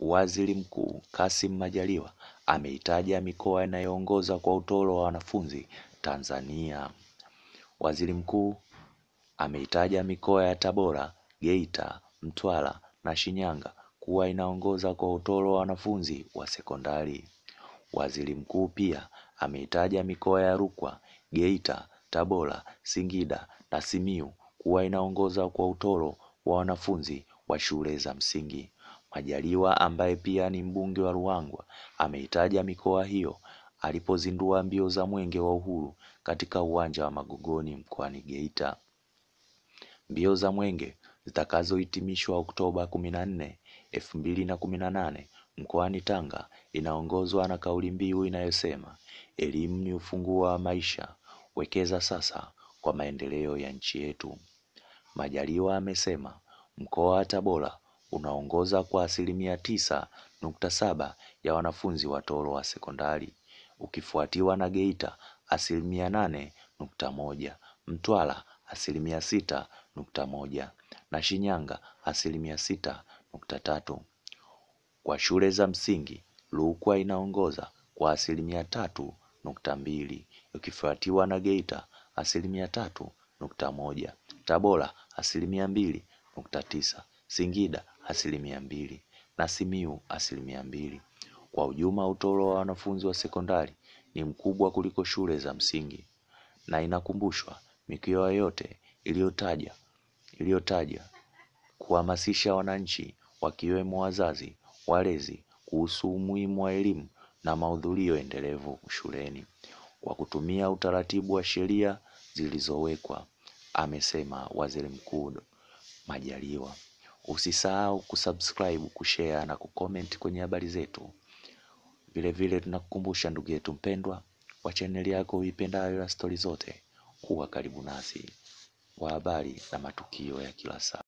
Waziri Mkuu Kassim Majaliwa ameitaja mikoa inayoongoza kwa utoro wa wanafunzi Tanzania. Waziri Mkuu ameitaja mikoa ya Tabora, Geita, Mtwara na Shinyanga kuwa inaongoza kwa utoro wa wanafunzi wa sekondari. Waziri Mkuu pia ameitaja mikoa ya Rukwa, Geita, Tabora, Singida na Simiyu kuwa inaongoza kwa utoro wa wanafunzi wa shule za msingi. Majaliwa ambaye pia ni mbunge wa Ruangwa ameitaja mikoa hiyo alipozindua mbio za Mwenge wa Uhuru katika uwanja wa Magogoni mkoani Geita. Mbio za Mwenge zitakazohitimishwa Oktoba 14, 2018 mkoani Tanga inaongozwa na kauli mbiu inayosema elimu ni ufunguo wa maisha, wekeza sasa kwa maendeleo ya nchi yetu. Majaliwa amesema mkoa wa Tabora unaongoza kwa asilimia tisa nukta saba ya wanafunzi wa Toro wa sekondari ukifuatiwa na Geita asilimia nane nukta moja, Mtwara asilimia sita nukta moja na Shinyanga asilimia sita nukta tatu. Kwa shule za msingi Rukwa inaongoza kwa asilimia tatu nukta mbili ukifuatiwa na Geita asilimia tatu nukta moja, Tabora asilimia mbili nukta tisa, Singida asilimia mbili na Simiyu asilimia mbili. Kwa ujumla utoro wa wanafunzi wa sekondari ni mkubwa kuliko shule za msingi, na inakumbushwa mikoa yote iliyotaja iliyotaja kuhamasisha wananchi wakiwemo wazazi, walezi kuhusu umuhimu wa elimu na mahudhurio endelevu shuleni kwa kutumia utaratibu wa sheria zilizowekwa, amesema Waziri Mkuu Majaliwa. Usisahau kusubscribe, kushare na kucomment kwenye habari zetu. Vile vile tunakukumbusha ndugu yetu mpendwa wa chaneli yako uipendayo ya stori zote, kuwa karibu nasi kwa habari na matukio ya kila saa.